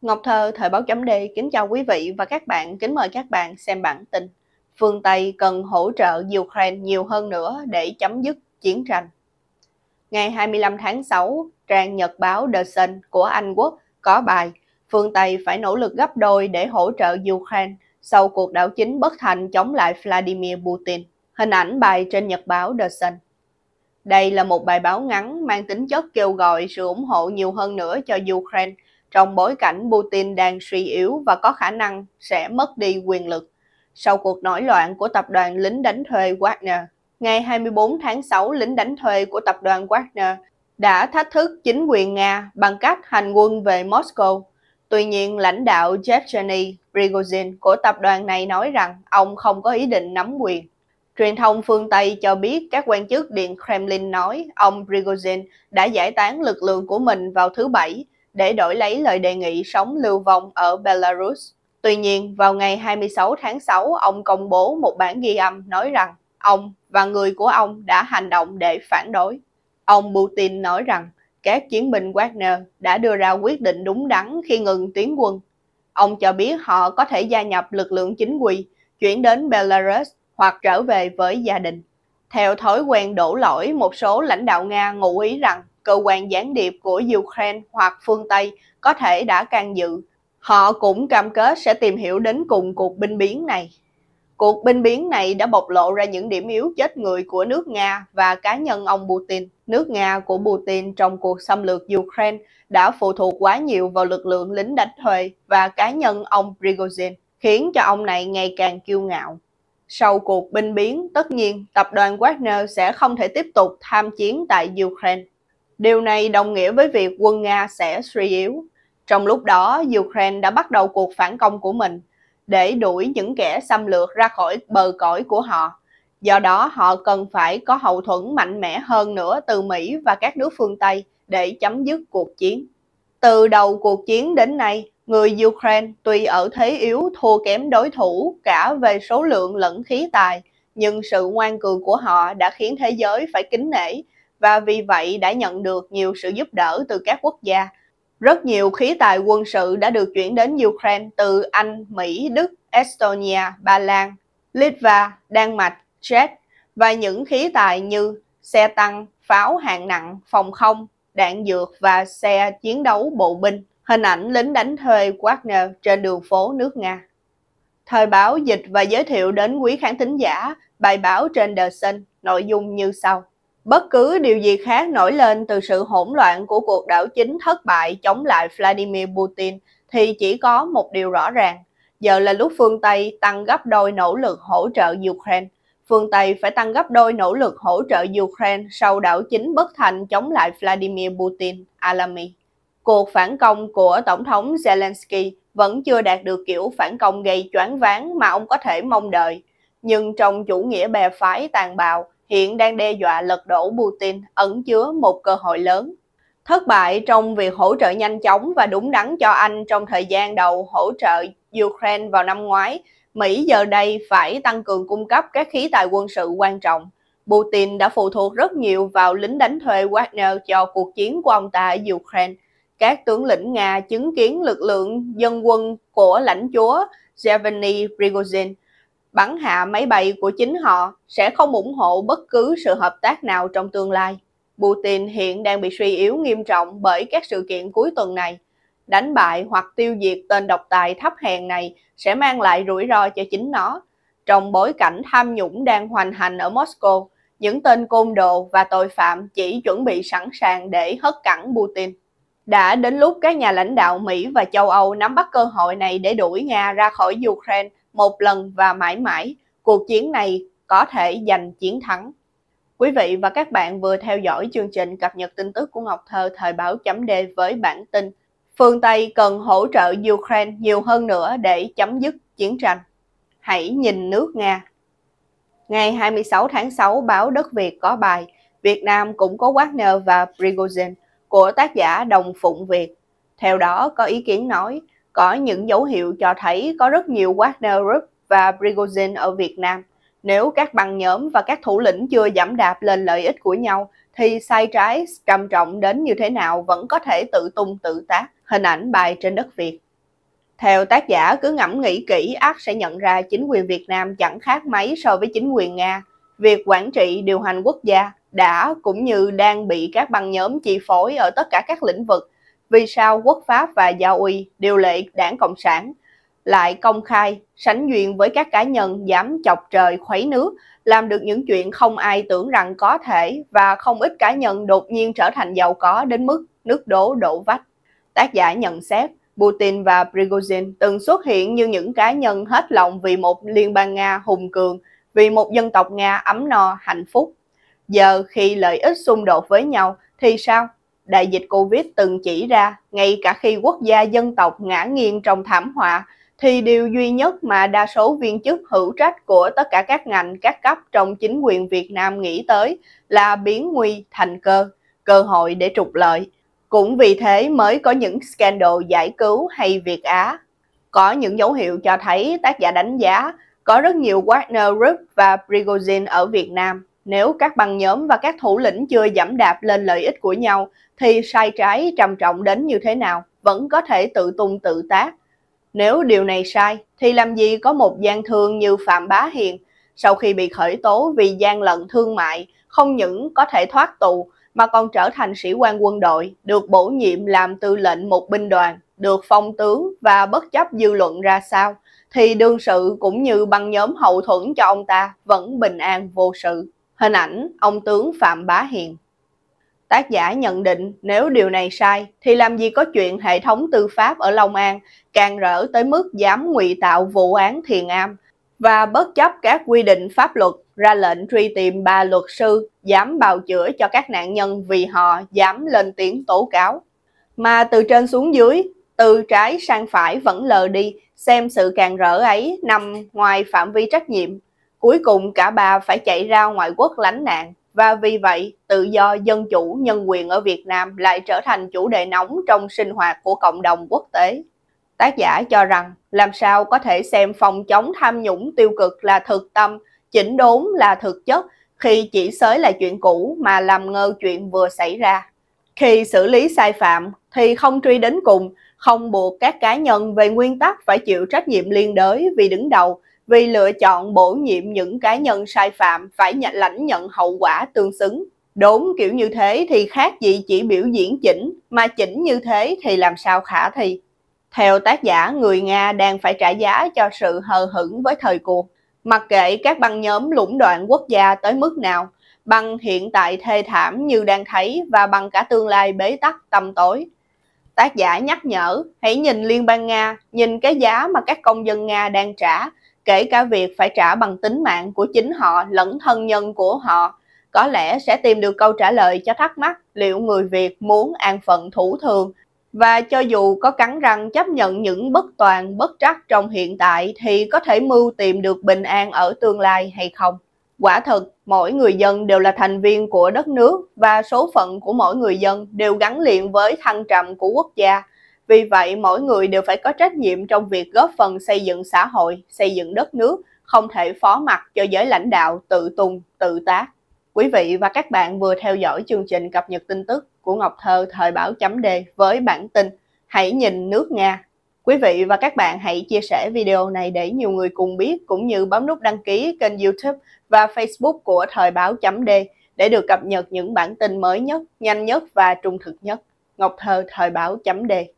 Ngọc Thơ, Thời báo chấm đê kính chào quý vị và các bạn, kính mời các bạn xem bản tin. Phương Tây cần hỗ trợ Ukraine nhiều hơn nữa để chấm dứt chiến tranh. Ngày 25 tháng 6, trang nhật báo The Sun của Anh Quốc có bài Phương Tây phải nỗ lực gấp đôi để hỗ trợ Ukraine sau cuộc đảo chính bất thành chống lại Vladimir Putin. Hình ảnh bài trên nhật báo The Sun. Đây là một bài báo ngắn mang tính chất kêu gọi sự ủng hộ nhiều hơn nữa cho Ukraine – trong bối cảnh Putin đang suy yếu và có khả năng sẽ mất đi quyền lực sau cuộc nổi loạn của tập đoàn lính đánh thuê Wagner. Ngày 24 tháng 6, lính đánh thuê của tập đoàn Wagner đã thách thức chính quyền Nga bằng cách hành quân về Moscow. Tuy nhiên, lãnh đạo Yevgeny Prigozhin của tập đoàn này nói rằng ông không có ý định nắm quyền. Truyền thông phương Tây cho biết các quan chức Điện Kremlin nói ông Prigozhin đã giải tán lực lượng của mình vào thứ Bảy để đổi lấy lời đề nghị sống lưu vong ở Belarus. Tuy nhiên, vào ngày 26 tháng 6, ông công bố một bản ghi âm nói rằng ông và người của ông đã hành động để phản đối. Ông Putin nói rằng các chiến binh Wagner đã đưa ra quyết định đúng đắn khi ngừng tiến quân. Ông cho biết họ có thể gia nhập lực lượng chính quy, chuyển đến Belarus hoặc trở về với gia đình. Theo thói quen đổ lỗi, một số lãnh đạo Nga ngụ ý rằng cơ quan gián điệp của Ukraine hoặc phương Tây có thể đã can dự. Họ cũng cam kết sẽ tìm hiểu đến cùng cuộc binh biến này. Cuộc binh biến này đã bộc lộ ra những điểm yếu chết người của nước Nga và cá nhân ông Putin. Nước Nga của Putin trong cuộc xâm lược Ukraine đã phụ thuộc quá nhiều vào lực lượng lính đánh thuê và cá nhân ông Prigozhin, khiến cho ông này ngày càng kiêu ngạo. Sau cuộc binh biến, tất nhiên, tập đoàn Wagner sẽ không thể tiếp tục tham chiến tại Ukraine. Điều này đồng nghĩa với việc quân Nga sẽ suy yếu. Trong lúc đó, Ukraine đã bắt đầu cuộc phản công của mình để đuổi những kẻ xâm lược ra khỏi bờ cõi của họ. Do đó, họ cần phải có hậu thuẫn mạnh mẽ hơn nữa từ Mỹ và các nước phương Tây để chấm dứt cuộc chiến. Từ đầu cuộc chiến đến nay, người Ukraine tuy ở thế yếu thua kém đối thủ cả về số lượng lẫn khí tài, nhưng sự ngoan cường của họ đã khiến thế giới phải kính nể và vì vậy đã nhận được nhiều sự giúp đỡ từ các quốc gia. Rất nhiều khí tài quân sự đã được chuyển đến Ukraine từ Anh, Mỹ, Đức, Estonia, Ba Lan, Litva, Đan Mạch, Czech và những khí tài như xe tăng, pháo hạng nặng, phòng không, đạn dược và xe chiến đấu bộ binh. Hình ảnh lính đánh thuê Wagner trên đường phố nước Nga. Thời báo dịch và giới thiệu đến quý khán thính giả bài báo trên The Sun, nội dung như sau. Bất cứ điều gì khác nổi lên từ sự hỗn loạn của cuộc đảo chính thất bại chống lại Vladimir Putin thì chỉ có một điều rõ ràng. Giờ là lúc phương Tây tăng gấp đôi nỗ lực hỗ trợ Ukraine. Phương Tây phải tăng gấp đôi nỗ lực hỗ trợ Ukraine sau đảo chính bất thành chống lại Vladimir Putin, Alami. Cuộc phản công của Tổng thống Zelensky vẫn chưa đạt được kiểu phản công gây choáng váng mà ông có thể mong đợi nhưng trong chủ nghĩa bè phái tàn bạo hiện đang đe dọa lật đổ Putin ẩn chứa một cơ hội lớn. Thất bại trong việc hỗ trợ nhanh chóng và đúng đắn cho Anh trong thời gian đầu hỗ trợ Ukraine vào năm ngoái, Mỹ giờ đây phải tăng cường cung cấp các khí tài quân sự quan trọng. Putin đã phụ thuộc rất nhiều vào lính đánh thuê Wagner cho cuộc chiến của ông ta ở Ukraine. Các tướng lĩnh Nga chứng kiến lực lượng dân quân của lãnh chúa Yevgeny Prigozhin bắn hạ máy bay của chính họ sẽ không ủng hộ bất cứ sự hợp tác nào trong tương lai. Putin hiện đang bị suy yếu nghiêm trọng bởi các sự kiện cuối tuần này. Đánh bại hoặc tiêu diệt tên độc tài thấp hèn này sẽ mang lại rủi ro cho chính nó. Trong bối cảnh tham nhũng đang hoành hành ở Moscow, những tên côn đồ và tội phạm chỉ chuẩn bị sẵn sàng để hất cẳng Putin. Đã đến lúc các nhà lãnh đạo Mỹ và châu Âu nắm bắt cơ hội này để đuổi Nga ra khỏi Ukraine một lần và mãi mãi, cuộc chiến này có thể giành chiến thắng. Quý vị và các bạn vừa theo dõi chương trình cập nhật tin tức của Ngọc Thơ thời báo chấm D với bản tin Phương Tây cần hỗ trợ Ukraine nhiều hơn nữa để chấm dứt chiến tranh. Hãy nhìn nước Nga. Ngày 26 tháng 6, báo Đất Việt có bài Việt Nam cũng có Wagner và Prigozhin của tác giả Đồng Phụng Việt. Theo đó, có ý kiến nói có những dấu hiệu cho thấy có rất nhiều Wagner Group và Prigozhin ở Việt Nam. Nếu các băng nhóm và các thủ lĩnh chưa giảm đạp lên lợi ích của nhau, thì sai trái trầm trọng đến như thế nào vẫn có thể tự tung tự tác, hình ảnh bài trên đất Việt. Theo tác giả, cứ ngẫm nghĩ kỹ ác sẽ nhận ra chính quyền Việt Nam chẳng khác mấy so với chính quyền Nga. Việc quản trị điều hành quốc gia đã cũng như đang bị các băng nhóm chi phối ở tất cả các lĩnh vực vì sao quốc Pháp và Gia Uy điều lệ đảng Cộng sản lại công khai, sánh duyên với các cá nhân dám chọc trời khuấy nước, làm được những chuyện không ai tưởng rằng có thể và không ít cá nhân đột nhiên trở thành giàu có đến mức nước đổ đổ vách. Tác giả nhận xét, Putin và Prigozhin từng xuất hiện như những cá nhân hết lòng vì một Liên bang Nga hùng cường, vì một dân tộc Nga ấm no, hạnh phúc. Giờ khi lợi ích xung đột với nhau thì sao? đại dịch Covid từng chỉ ra, ngay cả khi quốc gia dân tộc ngã nghiêng trong thảm họa, thì điều duy nhất mà đa số viên chức hữu trách của tất cả các ngành, các cấp trong chính quyền Việt Nam nghĩ tới là biến nguy thành cơ, cơ hội để trục lợi. Cũng vì thế mới có những scandal giải cứu hay Việt Á. Có những dấu hiệu cho thấy tác giả đánh giá có rất nhiều Wagner Group và Prigozhin ở Việt Nam. Nếu các băng nhóm và các thủ lĩnh chưa giảm đạp lên lợi ích của nhau, thì sai trái trầm trọng đến như thế nào vẫn có thể tự tung tự tác. Nếu điều này sai, thì làm gì có một gian thương như Phạm Bá Hiền, sau khi bị khởi tố vì gian lận thương mại, không những có thể thoát tù, mà còn trở thành sĩ quan quân đội, được bổ nhiệm làm tư lệnh một binh đoàn, được phong tướng và bất chấp dư luận ra sao, thì đương sự cũng như băng nhóm hậu thuẫn cho ông ta vẫn bình an vô sự. Hình ảnh ông tướng Phạm Bá Hiền Tác giả nhận định nếu điều này sai thì làm gì có chuyện hệ thống tư pháp ở Long An càng rỡ tới mức dám ngụy tạo vụ án thiền am và bất chấp các quy định pháp luật ra lệnh truy tìm ba luật sư dám bào chữa cho các nạn nhân vì họ dám lên tiếng tố cáo. Mà từ trên xuống dưới, từ trái sang phải vẫn lờ đi xem sự càng rỡ ấy nằm ngoài phạm vi trách nhiệm Cuối cùng cả ba phải chạy ra ngoại quốc lánh nạn và vì vậy tự do dân chủ nhân quyền ở Việt Nam lại trở thành chủ đề nóng trong sinh hoạt của cộng đồng quốc tế. Tác giả cho rằng làm sao có thể xem phòng chống tham nhũng tiêu cực là thực tâm, chỉnh đốn là thực chất khi chỉ xới là chuyện cũ mà làm ngơ chuyện vừa xảy ra. Khi xử lý sai phạm thì không truy đến cùng, không buộc các cá nhân về nguyên tắc phải chịu trách nhiệm liên đới vì đứng đầu vì lựa chọn bổ nhiệm những cá nhân sai phạm phải nhận lãnh nhận hậu quả tương xứng. Đốn kiểu như thế thì khác gì chỉ biểu diễn chỉnh, mà chỉnh như thế thì làm sao khả thi. Theo tác giả, người Nga đang phải trả giá cho sự hờ hững với thời cuộc. Mặc kệ các băng nhóm lũng đoạn quốc gia tới mức nào, băng hiện tại thê thảm như đang thấy và băng cả tương lai bế tắc tầm tối. Tác giả nhắc nhở, hãy nhìn Liên bang Nga, nhìn cái giá mà các công dân Nga đang trả, kể cả việc phải trả bằng tính mạng của chính họ lẫn thân nhân của họ, có lẽ sẽ tìm được câu trả lời cho thắc mắc liệu người Việt muốn an phận thủ thường và cho dù có cắn răng chấp nhận những bất toàn, bất trắc trong hiện tại thì có thể mưu tìm được bình an ở tương lai hay không. Quả thực, mỗi người dân đều là thành viên của đất nước và số phận của mỗi người dân đều gắn liền với thăng trầm của quốc gia – vì vậy, mỗi người đều phải có trách nhiệm trong việc góp phần xây dựng xã hội, xây dựng đất nước, không thể phó mặc cho giới lãnh đạo tự tùng, tự tác. Quý vị và các bạn vừa theo dõi chương trình cập nhật tin tức của Ngọc Thơ thời báo chấm đề với bản tin Hãy nhìn nước Nga. Quý vị và các bạn hãy chia sẻ video này để nhiều người cùng biết cũng như bấm nút đăng ký kênh YouTube và Facebook của thời báo chấm đề để được cập nhật những bản tin mới nhất, nhanh nhất và trung thực nhất. Ngọc Thơ thời báo chấm đề